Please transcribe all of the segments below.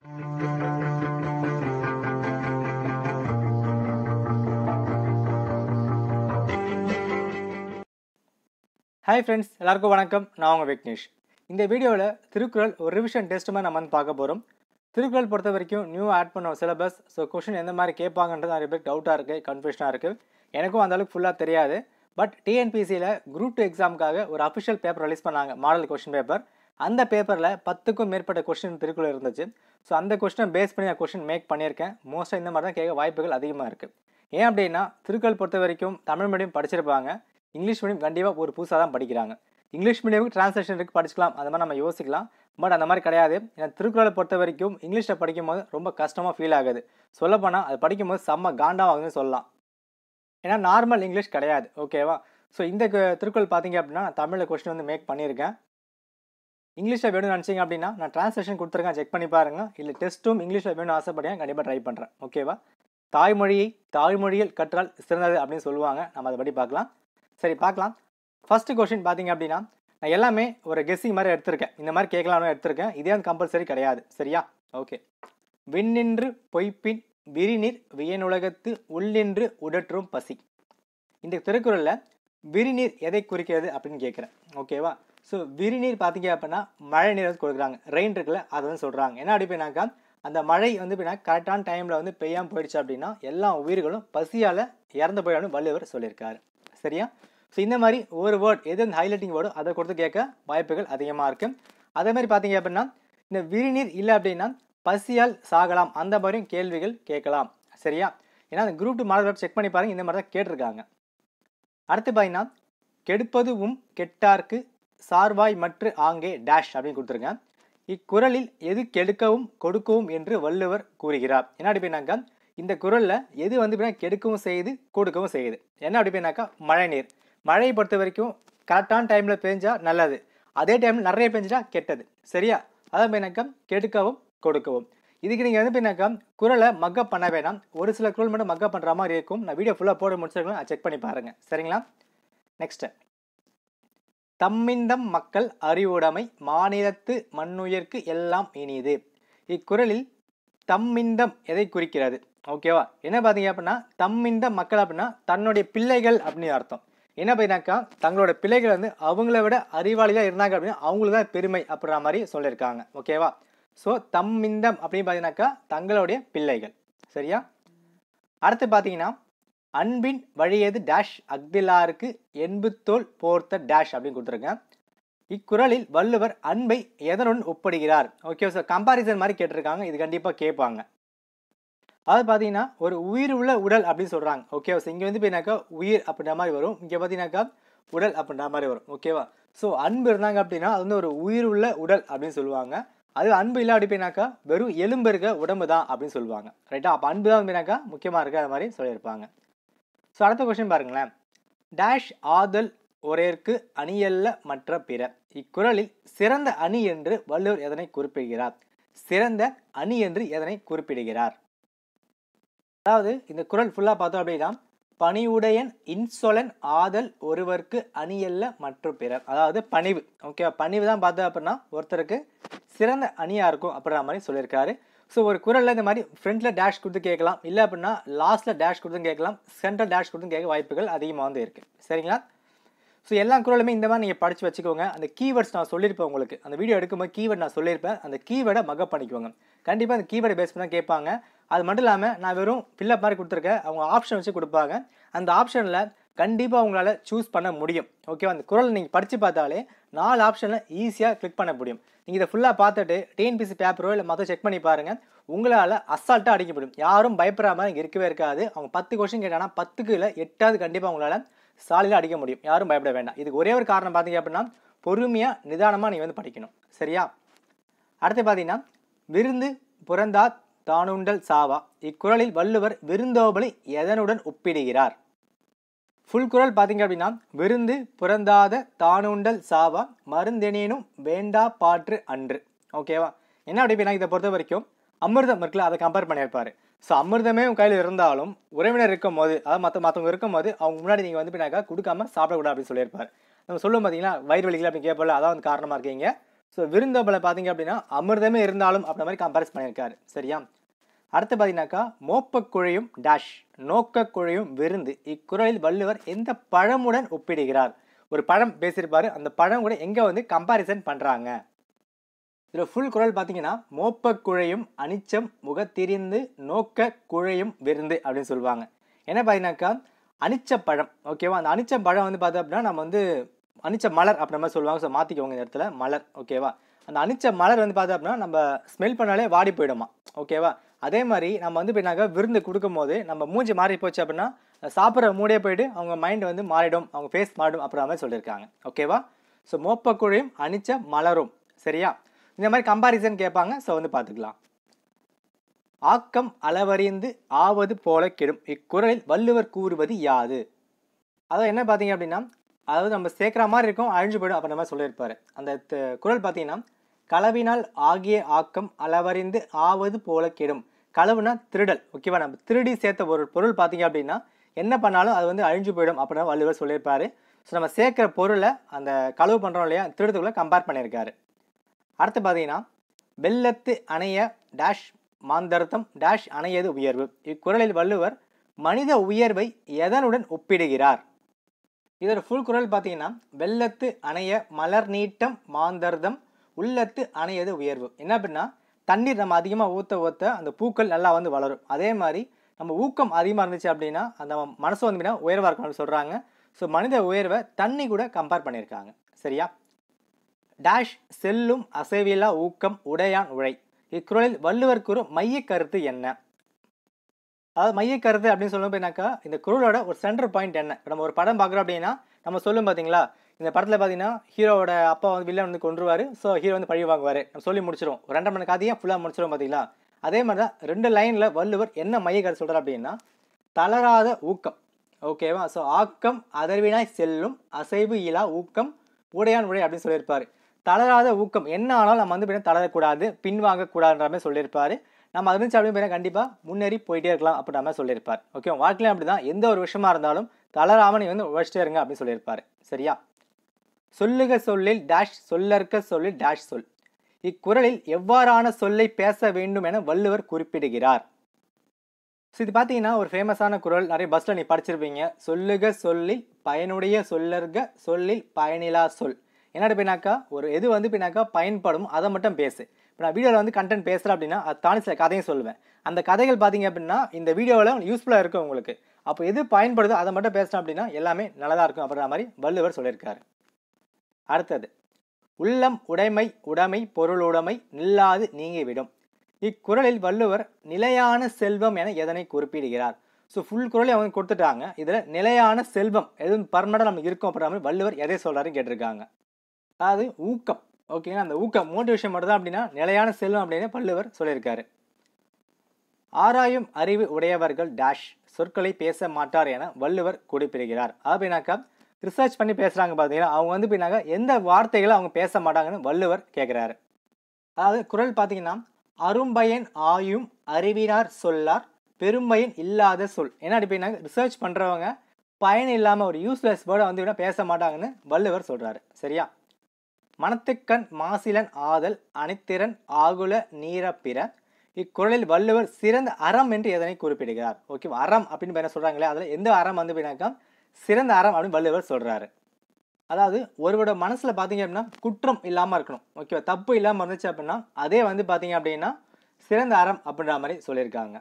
hi friends எல்லாருக்கும் வணக்கம் நான் உங்கள் விக்னேஷ் இந்த வீடியோவில் திருக்குறள் ஒரு ரிவிஷன் டெஸ்ட்டுமே நம்ம வந்து பார்க்க போகிறோம் திருக்குறள் பொறுத்த வரைக்கும் நியூ ஆட் பண்ண சிலபஸ் ஸோ கொஷின் எந்த மாதிரி கேட்பாங்கன்றது நிறைய பேர் டவுட்டாக இருக்குது கன்ஃபியூஷனாக இருக்குது எனக்கும் அந்தளவுக்கு ஃபுல்லாக தெரியாது பட் டிஎன்பிசியில் குரூப் டூ எக்ஸாமுக்காக ஒரு அஃபிஷியல் பேப்பர் ரிலீஸ் பண்ணாங்க மாடல் கொஷின் பேப்பர் அந்த பேப்பரில் பத்துக்கும் மேற்பட்ட கொஸ்டின் திருக்குள்ள இருந்துச்சு ஸோ அந்த கொஸ்டினை பேஸ் பண்ணி நான் கொஸ்டின் மேக் பண்ணியிருக்கேன் மோஸ்ட்டாக இந்த மாதிரி தான் கேட்க வாய்ப்புகள் அதிகமாக இருக்குது ஏன் அப்படின்னா திருக்குறள் பொறுத்த வரைக்கும் தமிழ் மீடியம் படிச்சிருப்பாங்க இங்கிலீஷ் மீடியம் கண்டிப்பாக ஒரு புதுசாக தான் படிக்கிறாங்க இங்கிலீஷ் மீடியமுக்கு டிரான்ஸ்லேஷன் இருக்குது படிச்சிக்கலாம் அந்த மாதிரி நம்ம யோசிக்கலாம் பட் அந்த மாதிரி கிடையாது ஏன்னா திருக்குறளை பொறுத்த வரைக்கும் இங்கிலீஷில் படிக்கும்போது ரொம்ப கஷ்டமாக ஃபீல் ஆகுது சொல்லப்போனால் அது படிக்கும்போது செம்ம காண்டாவாகுதுன்னு சொல்லலாம் ஏன்னா நார்மல் இங்கிலீஷ் கிடையாது ஓகேவா ஸோ இந்த திருக்குறள் பார்த்தீங்க அப்படின்னா தமிழில் கொஸ்டின் வந்து மேக் பண்ணியிருக்கேன் இங்கிலீஷில் வேணும்னு நினச்சிங்க அப்படின்னா நான் ட்ரான்ஸ்லேஷன் கொடுத்துருக்கேன் செக் பண்ணி பாருங்கள் இல்லை டெஸ்ட்டும் இங்கிலீஷில் வேணும் ஆசைப்படியா கண்டிப்பாக ட்ரை பண்ணுறேன் ஓகேவா தாய்மொழியை தாய்மொழியில் கற்றால் சிறந்தது அப்படின்னு சொல்லுவாங்க நம்ம அதை படி பார்க்கலாம் சரி பார்க்கலாம் ஃபஸ்ட்டு கொஷின் பார்த்தீங்க அப்படின்னா நான் எல்லாமே ஒரு கெஸ்ஸிங் மாதிரி எடுத்திருக்கேன் இந்த மாதிரி கேட்கலாம்னு எடுத்திருக்கேன் இதே வந்து கம்பல்சரி கிடையாது சரியா ஓகே விண்ணின்று பொய்ப்பின் விரிநீர் வியனுலகத்து உள்ளின்று உடற்றும் பசி இந்த திருக்குறளில் விரிநீர் எதை குறிக்கிறது அப்படின்னு கேட்குறேன் ஓகேவா ஸோ விரிநீர் பார்த்தீங்க அப்படின்னா மழை நீர் வந்து கொடுக்குறாங்க ரெயின் இருக்குல்ல அதை வந்து சொல்கிறாங்க என்ன அப்படி அந்த மழை வந்து அப்படின்னா கரெக்டான டைமில் வந்து பெய்யாமல் போயிடுச்சு அப்படின்னா எல்லா உயிர்களும் பசியால் இறந்து போயிடும் வள்ளுவர் சொல்லியிருக்காரு சரியா ஸோ இந்த மாதிரி ஒரு வேர்ட் எது வந்து ஹைலைட்டிங் வேர்டோ அதை கொடுத்து கேட்க வாய்ப்புகள் அதிகமாக இருக்குது அதே மாதிரி பார்த்தீங்க அப்படின்னா இந்த விரிநீர் இல்லை அப்படின்னா பசியால் சாகலாம் அந்த மாதிரியும் கேள்விகள் கேட்கலாம் சரியா ஏன்னா அந்த குரூப் டூ மாடல் செக் பண்ணி பாருங்கள் இந்த மாதிரி தான் கேட்டிருக்காங்க அடுத்து பார்த்தீங்கன்னா கெடுப்பதுவும் கெட்டார்க்கு சார்வாய் மற்றும் ஆங்கே டேஷ் அப்படின்னு கொடுத்துருங்க இக்குரலில் எது கெடுக்கவும் கொடுக்கவும் என்று வள்ளுவர் கூறுகிறார் என்ன அப்படின்னாக்கா இந்த குரலில் எது வந்து கெடுக்கவும் செய்யுது கொடுக்கவும் செய்யுது என்ன அப்படின்னாக்கா மழை நீர் மழையை பொறுத்த வரைக்கும் கரெக்டான டைமில் பெஞ்சால் நல்லது அதே டைமில் நிறைய பேஞ்சால் கெட்டது சரியா அதான் பின்னாக்கா கெடுக்கவும் கொடுக்கவும் இதுக்கு நீங்கள் வந்து பின்னாக்கா குரலை மக்கப் பண்ண வேணாம் ஒரு சில குரல் மட்டும் மக்கப் பண்ணுற மாதிரி இருக்கும் நான் வீடியோ ஃபுல்லாக போட முடிச்சிருக்கலாம் செக் பண்ணி பாருங்கள் சரிங்களா நெக்ஸ்ட்டு தம்மிந்தம் மக்கள் அறிவுடைமை மாநிலத்து மண்ணுயிர்க்கு எல்லாம் இனிது இக்குறளில் தம்மிந்தம் எதை குறிக்கிறது ஓகேவா என்ன பார்த்தீங்க அப்படின்னா தம்மிந்த மக்கள் அப்படின்னா தன்னுடைய பிள்ளைகள் அப்படின்னு அர்த்தம் என்ன பார்த்தீங்கன்னாக்கா தங்களோட பிள்ளைகள் வந்து அவங்கள விட அறிவாளியாக இருந்தாங்க அப்படின்னா அவங்களுக்கு தான் பெருமை அப்படின்ற மாதிரி சொல்லியிருக்காங்க ஓகேவா ஸோ தம்மிந்தம் அப்படின்னு பார்த்தீங்கன்னாக்கா தங்களுடைய பிள்ளைகள் சரியா அடுத்து பார்த்தீங்கன்னா அன்பின் வழியது டேஷ் அக்திலாருக்கு என்புத்தோல் போர்த்த டேஷ் அப்படின்னு கொடுத்துருங்க இக்குறளில் வள்ளுவர் அன்பை எதனுடன் ஒப்படுகிறார் ஓகே சார் கம்பாரிசன் மாதிரி கேட்டிருக்காங்க இது கண்டிப்பாக கேட்பாங்க அதாவது பார்த்தீங்கன்னா ஒரு உயிர் உள்ள உடல் அப்படின்னு சொல்கிறாங்க ஓகேவா இங்கே வந்து பார்த்தீங்கன்னாக்கா உயிர் அப்படின்ற மாதிரி வரும் இங்கே பார்த்தீங்கன்னாக்கா உடல் அப்படின்ற மாதிரி வரும் ஓகேவா ஸோ அன்பு இருந்தாங்க அப்படின்னா அது வந்து ஒரு உயிர் உள்ள உடல் அப்படின்னு சொல்லுவாங்க அது அன்பு இல்லை அப்படின்னாக்கா வெறும் எலும்பு இருக்க உடம்பு தான் அப்படின்னு சொல்லுவாங்க ரைட்டா அப்போ அன்பு தான் அப்படின்னாக்கா முக்கியமாக இருக்க அது மாதிரி சொல்லியிருப்பாங்க ஸோ அடுத்த கொஸ்டின் பாருங்களேன் டேஷ் ஆதல் ஒரேற்கு அணியல்ல மற்ற பிற இக்குறளில் சிறந்த அணி என்று வள்ளுவர் எதனை குறிப்பிடுகிறார் சிறந்த அணி என்று எதனை குறிப்பிடுகிறார் அதாவது இந்த குரல் ஃபுல்லாக பார்த்தோம் அப்படின்னா பணிவுடையன் இன்சொலன் ஆதல் ஒருவருக்கு அணியல்ல மற்றும் பிறர் அதாவது பணிவு ஓகே பணிவு தான் பார்த்தோம் அப்படின்னா ஒருத்தருக்கு சிறந்த அணியாக இருக்கும் அப்படின்ற மாதிரி சொல்லியிருக்காரு ஸோ ஒரு குரலில் இந்த மாதிரி ஃப்ரண்ட்டில் டேஷ் கொடுத்து கேட்கலாம் இல்லை அப்படின்னா லாஸ்ட்டில் டேஷ் கொடுத்து கேட்கலாம் சென்டர் டேஷ் கொடுத்து கேட்க வாய்ப்புகள் அதிகமாக வந்து இருக்குது சரிங்களா ஸோ எல்லா குரலுமே இந்த மாதிரி நீங்கள் படித்து வச்சுக்கோங்க அந்த கீவேர்ட்ஸ் நான் சொல்லியிருப்பேன் உங்களுக்கு அந்த வீடியோ எடுக்கும்போது கீவேர்ட் நான் சொல்லியிருப்பேன் அந்த கீவேர்டை மகப் பண்ணிக்கோங்க கண்டிப்பாக அந்த கீவேர்டை பேஸ் பண்ணி தான் கேட்பாங்க அது மட்டும் இல்லாமல் நான் வெறும் ஃபில்லப் மாதிரி கொடுத்துருக்கேன் அவங்க ஆப்ஷன் வச்சு கொடுப்பாங்க அந்த ஆப்ஷனில் கண்டிப்பாக உங்களால் சூஸ் பண்ண முடியும் ஓகேவா அந்த குரல் நீங்கள் படித்து பார்த்தாலே நாலு ஆப்ஷனில் ஈஸியாக கிளிக் பண்ண முடியும் நீங்கள் இதை ஃபுல்லாக பார்த்துட்டு டிஎன்பிசி பேப்பரோ இல்லை மற்ற செக் பண்ணி பாருங்கள் உங்களால் அசால்ட்டாக அடிக்க முடியும் யாரும் பயப்படாமல் இங்கே இருக்கவே இருக்காது அவங்க பத்து கொஷின் கேட்டானா பத்துக்கு இல்லை எட்டாவது கண்டிப்பாக உங்களால் சாலையில் அடிக்க முடியும் யாரும் பயப்பட வேண்டாம் இதுக்கு ஒரே ஒரு காரணம் பார்த்தீங்க அப்படின்னா பொறுமையாக நிதானமாக நீங்கள் வந்து படிக்கணும் சரியா அடுத்து பார்த்தீங்கன்னா விருந்து பிறந்தா தானுண்டல் சாவா இக்குறளில் வள்ளுவர் விருந்தோபலி எதனுடன் ஒப்பிடுகிறார் ஃபுல் குரல் பார்த்தீங்க அப்படின்னா விருந்து பிறந்தாத தானுண்டல் சாவா மருந்தெனேனும் வேண்டா பாற்று அன்று ஓகேவா என்ன அப்படின்னா இதை பொறுத்த வரைக்கும் அமிர்தம் இருக்குல்ல அதை கம்பேர் பண்ணியிருப்பார் ஸோ அமிர்தமே உங்கள் கையில் இருந்தாலும் உறவினர் இருக்கும் போது அதாவது மற்ற மற்றவங்க இருக்கும் போது அவங்க முன்னாடி நீங்கள் வந்து பின்னாக்கா கொடுக்காம சாப்பிடக்கூடாது அப்படின்னு சொல்லியிருப்பார் நம்ம சொல்லும் பார்த்தீங்கன்னா வயிறு வலிகள் அப்படின்னு கேட்பல அதான் வந்து காரணமாக இருக்கீங்க ஸோ விருந்தோம்பலை பார்த்தீங்க அப்படின்னா அமிர்தமே இருந்தாலும் அப்படின்ற மாதிரி கம்பேரிஸ் பண்ணியிருக்காரு சரியா அடுத்து பார்த்தீங்கன்னாக்கா மோப்ப குழையும் டேஷ் நோக்க குழையும் விருந்து இக்குறளில் வள்ளுவர் எந்த பழமுடன் ஒப்பிடுகிறார் ஒரு பழம் பேசியிருப்பாரு அந்த பழம் கூட எங்கே வந்து கம்பாரிசன் பண்ணுறாங்க இதில் ஃபுல் குரல் பார்த்தீங்கன்னா மோப்ப குழையும் அனிச்சம் முகத்திரிந்து நோக்க குழையும் விருந்து அப்படின்னு சொல்லுவாங்க என்ன பார்த்தீங்கன்னாக்கா அனிச்ச பழம் ஓகேவா அந்த அனிச்ச பழம் வந்து பார்த்தோம் அப்படின்னா நம்ம வந்து அனிச்ச மலர் அப்படின்ற மாதிரி சொல்லுவாங்க ஸோ மாற்றிக்கோங்க இந்த இடத்துல மலர் ஓகேவா அந்த அனிச்ச மலர் வந்து பார்த்தோம் அப்படின்னா நம்ம ஸ்மெல் பண்ணாலே வாடி போயிடுமா ஓகேவா அதே மாதிரி நம்ம வந்து எப்படின்னாக்கா விருந்து கொடுக்கும் போது நம்ம மூஞ்சி மாறி போச்சு அப்படின்னா சாப்பிட்ற மூடே போயிட்டு அவங்க மைண்ட் வந்து மாறிடும் அவங்க ஃபேஸ் மாறிடும் அப்படின்ற மாதிரி சொல்லியிருக்காங்க ஓகேவா ஸோ மோப்பக்குழியும் அணிச்ச மலரும் சரியா இந்த மாதிரி கம்பாரிசன் கேட்பாங்க ஸோ வந்து பார்த்துக்கலாம் ஆக்கம் அளவறிந்து ஆவது போல கெடும் இக்குறளில் வள்ளுவர் கூறுவது யாது அதாவது என்ன பார்த்தீங்க அப்படின்னா அதாவது நம்ம சேர்க்குற மாதிரி இருக்கும் அழிஞ்சு போயிடும் அப்படி மாதிரி சொல்லியிருப்பார் அந்த குரல் பார்த்தீங்கன்னா கலவினால் ஆகிய ஆக்கம் அளவறிந்து ஆவது போல கெடும் களவுனா திருடல் ஓகேவா நம்ம திருடி சேர்த்த ஒரு பொருள் பார்த்தீங்க அப்படின்னா என்ன பண்ணாலும் அது வந்து அழிஞ்சு போயிடும் அப்படின்னு வள்ளுவர் சொல்லியிருப்பாரு ஸோ நம்ம சேர்க்குற பொருளை அந்த களவு பண்ணுறோம் இல்லையா திருடத்துக்குள்ளே கம்பேர் பண்ணியிருக்காரு அடுத்து பார்த்தீங்கன்னா வெள்ளத்து அணைய டேஷ் மாந்தர்த்தம் டேஷ் அணையது உயர்வு இக்குரலில் வள்ளுவர் மனித உயர்வை எதனுடன் ஒப்பிடுகிறார் இதோட ஃபுல் குரல் பார்த்தீங்கன்னா வெள்ளத்து அணைய மலர் நீட்டம் மாந்தர்தம் உள்ளத்து அணையது உயர்வு என்ன அப்படின்னா தண்ணீர் நம்ம அதிகமாக ஊற்ற ஊற்ற அந்த பூக்கள் நல்லா வந்து வளரும் அதே மாதிரி நம்ம ஊக்கம் அதிகமாக இருந்துச்சு அப்படின்னா அந்த மனசு வந்து உயர்வாக இருக்கணும்னு சொல்கிறாங்க ஸோ மனித உயர்வை தண்ணி கூட கம்பேர் பண்ணியிருக்காங்க சரியா டேஷ் செல்லும் அசைவிலா ஊக்கம் உடையான் உழை இக்குறளில் வள்ளுவர் மைய கருத்து என்ன அதாவது மைய கருத்து அப்படின்னு சொல்லணும் அப்படின்னாக்கா இந்த குரலோட ஒரு சென்டர் பாயிண்ட் என்ன இப்போ நம்ம ஒரு படம் பார்க்குறோம் அப்படின்னா நம்ம சொல்லும் பார்த்தீங்களா இந்த படத்தில் பார்த்தீங்கன்னா ஹீரோட அப்பா வந்து வில்லன் வந்து கொண்டுருவார் ஸோ ஹீரோ வந்து பழி வாங்குவார் நம்ம சொல்லி முடிச்சிடும் ரெண்டரை மணி காதையும் ஃபுல்லாக முடிச்சிடும் பார்த்தீங்களா அதே மாதிரி தான் ரெண்டு லைனில் வள்ளுவர் என்ன மைய கதை சொல்கிறார் அப்படின்னா தளராத ஊக்கம் ஓகேவா ஸோ ஆக்கம் அதர்வினாய் செல்லும் அசைவு இலா ஊக்கம் உடையான் உடை அப்படின்னு சொல்லியிருப்பார் தளராத ஊக்கம் என்ன ஆனாலும் நம்ம வந்து பின்னா தளரக்கூடாது பின்வாங்கக்கூடாதுன்ற மாதிரி சொல்லியிருப்பார் நம்ம அது இருந்துச்சு அப்படின்னு கண்டிப்பாக முன்னேறி போயிட்டே இருக்கலாம் அப்படின்ற மாதிரி சொல்லியிருப்பார் ஓகே வாழ்க்கையிலும் அப்படி தான் எந்த ஒரு விஷயமா இருந்தாலும் தளராமல் நீ வந்து உழைச்சிட்டே இருங்க அப்படின்னு சொல்லியிருப்பார் சரியா சொல்லுக சொல்லில் டேஷ் சொல்லற்க சொல்லில் டேஷ் சொல் இக்குறளில் எவ்வாறான சொல்லை பேச வேண்டும் என வள்ளுவர் குறிப்பிடுகிறார் ஸோ இது பார்த்தீங்கன்னா ஒரு ஃபேமஸான குரல் நிறைய பஸ்ஸில் நீ படிச்சிருப்பீங்க சொல்லுக சொல்லில் பயனுடைய சொல்லற்க சொல்லில் பயனிலா சொல் என்னடா பின்னாக்கா ஒரு எது வந்து பின்னாக்கா பயன்படும் அதை மட்டும் பேசு இப்போ நான் வீடியோவில் வந்து கண்டென்ட் பேசுகிறேன் அப்படின்னா அது தானே சில கதையும் சொல்லுவேன் அந்த கதைகள் பார்த்தீங்க அப்படின்னா இந்த வீடியோவில் யூஸ்ஃபுல்லாக இருக்கும் உங்களுக்கு அப்போ எது பயன்படுதோ அதை மட்டும் பேசுகிறேன் அப்படின்னா எல்லாமே நல்லதாக இருக்கும் அப்படின்ற மாதிரி வள்ளுவர் சொல்லியிருக்காரு அடுத்தது உள்ளம் உடைமை உடைமை பொருளுடைமை நில்லாது நீங்கிவிடும் இக்குறளில் வள்ளுவர் நிலையான செல்வம் என எதனை குறிப்பிடுகிறார் ஸோ ஃபுல் குரலை அவங்க கொடுத்துட்டாங்க இதில் நிலையான செல்வம் எதுவும் பர்மனண்டாக நம்ம இருக்கோம் அப்படின்ற வள்ளுவர் எதை சொல்கிறாருன்னு கேட்டிருக்காங்க அதாவது ஊக்கம் ஓகேங்களா அந்த ஊக்கம் மோட்டிவேஷன் மட்டும் தான் அப்படின்னா நிலையான செல்வம் அப்படின்னு வள்ளுவர் சொல்லியிருக்காரு ஆராயும் அறிவு உடையவர்கள் டேஷ் சொற்களை பேச மாட்டார் என வள்ளுவர் குறிப்பிடுகிறார் அப்படின்னாக்கா ரிசர்ச் பண்ணி பேசுகிறாங்க பார்த்தீங்கன்னா அவங்க வந்து பின்னாங்க எந்த வார்த்தைகளை அவங்க பேச மாட்டாங்கன்னு வள்ளுவர் கேட்குறாரு அதாவது குரல் பார்த்தீங்கன்னா அரும்பயன் ஆயும் அறிவினார் சொல்லார் பெரும்பயன் இல்லாத சொல் ஏன்னா அப்படின்னா ரிசர்ச் பண்ணுறவங்க பயன் இல்லாமல் ஒரு யூஸ்லெஸ் வேர்டை வந்து பேச மாட்டாங்கன்னு வள்ளுவர் சொல்கிறாரு சரியா மனத்துக்கண் மாசிலன் ஆதல் அனைத்திறன் ஆகுல நீரப்பிற இக்குறளில் வள்ளுவர் சிறந்த அறம் என்று எதனை குறிப்பிடுகிறார் ஓகே அறம் அப்படின்னு என்ன சொல்கிறாங்களே அதில் எந்த அறம் வந்து பின்னாக்கா சிறந்த அறம் அப்படின்னு வள்ளுவர் சொல்கிறாரு அதாவது ஒருவரோட மனசில் பார்த்தீங்க அப்படின்னா குற்றம் இல்லாமல் இருக்கணும் ஓகேவா தப்பு இல்லாமல் இருந்துச்சு அப்படின்னா அதே வந்து பார்த்தீங்க அப்படின்னா சிறந்த அறம் அப்படின்ற மாதிரி சொல்லியிருக்காங்க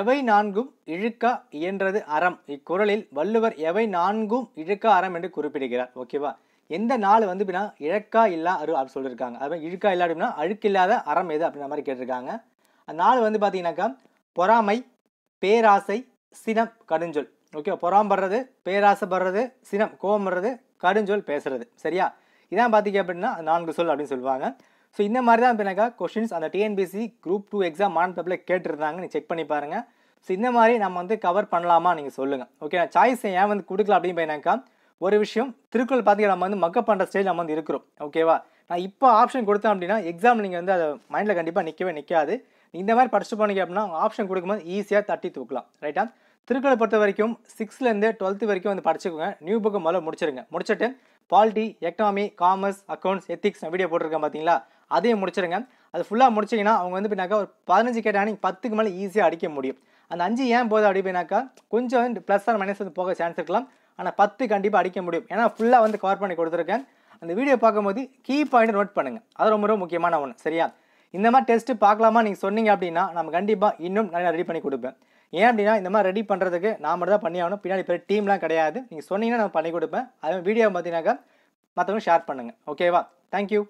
எவை நான்கும் இழுக்கா இயன்றது அறம் இக்குறளில் வள்ளுவர் எவை நான்கும் இழுக்கா அறம் என்று குறிப்பிடுகிறார் ஓகேவா எந்த நாள் வந்து அப்படின்னா இழக்கா இல்லா அரு அப்படின்னு சொல்லியிருக்காங்க அது மாதிரி இழுக்கா இல்லை அப்படின்னா இல்லாத அறம் எது அப்படின்ற மாதிரி கேட்டிருக்காங்க அந்த நாள் வந்து பார்த்தீங்கன்னாக்கா பொறாமை பேராசை சினம் கடுஞ்சொல் ஓகே பொறாம்படுறது பேராசைப்படுறது சினம் கோபம் வர்றது கடுஞ்சொல் பேசுறது சரியா இதான் பார்த்தீங்க அப்படின்னா நான்கு சொல் அப்படின்னு சொல்லுவாங்க ஸோ இந்த மாதிரி தான் அப்படின்னாக்கா கொஷின்ஸ் அந்த டிஎன்பிசி குரூப் டூ எக்ஸாம் மான் பேப்பில் கேட்டிருந்தாங்க செக் பண்ணி பாருங்கள் ஸோ இந்த மாதிரி நம்ம வந்து கவர் பண்ணலாமா நீங்கள் சொல்லுங்கள் ஓகே நான் சாய்ஸ் ஏன் வந்து கொடுக்கல அப்படின்னு பார்த்தீங்கன்னாக்கா ஒரு விஷயம் திருக்குறள் பார்த்தீங்கன்னா நம்ம வந்து மக்கப் பண்ணுற ஸ்டேஜ் நம்ம வந்து இருக்கிறோம் ஓகேவா நான் இப்போ ஆப்ஷன் கொடுத்தேன் அப்படின்னா எக்ஸாம் நீங்கள் வந்து அதை மைண்டில் கண்டிப்பாக நிற்கவே நிற்காது இந்த மாதிரி படிச்சு போனீங்க அப்படின்னா ஆப்ஷன் கொடுக்கும்போது ஈஸியாக தட்டி தூக்கலாம் ரைட்டா திருக்குறளை பொறுத்த வரைக்கும் சிக்ஸ்த்லேருந்து டுவெல்த்து வரைக்கும் வந்து படிச்சுக்கோங்க நியூ புக்கு முதல்ல முடிச்சிருங்க முடிச்சுட்டு polity economy commerce accounts ethics video போட்டிருக்கேன் பார்த்தீங்களா அதையும் முடிச்சிருங்க அது ஃபுல்லாக முடிச்சிங்கன்னா அவங்க வந்து பின்னாக்கா ஒரு பதினஞ்சு கேட்டால் நீங்கள் பத்துக்கு மேலே ஈஸியாக அடிக்க முடியும் அந்த அஞ்சு ஏன் போதும் அப்படினாக்கா கொஞ்சம் வந்து ப்ளஸ் ஆர் மைனஸ் வந்து போக சான்ஸ் இருக்கலாம் ஆனால் பத்து கண்டிப்பாக அடிக்க முடியும் ஏன்னா ஃபுல்லாக வந்து கவர் பண்ணி கொடுத்துருக்கேன் அந்த வீடியோ பார்க்கும்போது கீ பாயிண்ட் நோட் பண்ணுங்கள் அது ரொம்ப ரொம்ப முக்கியமான ஒன்று சரியா இந்த மாதிரி டெஸ்ட்டு பார்க்கலாமா நீங்கள் சொன்னீங்க அப்படின்னா நம்ம கண்டிப்பாக இன்னும் நிறையா ரெடி பண்ணி கொடுப்பேன் ஏன் அப்படின்னா இந்த மாதிரி ரெடி பண்ணுறதுக்கு நான் மட்டும் தான் பண்ணி ஆகணும் பின்னாடி பெரிய டீம்லாம் கிடையாது நீங்கள் சொன்னீங்கன்னா நான் பண்ணி கொடுப்பேன் அதே வீடியோ பார்த்தீங்கன்னாக்கா மற்றவங்க ஷேர் பண்ணுங்கள் ஓகேவா தேங்க்யூ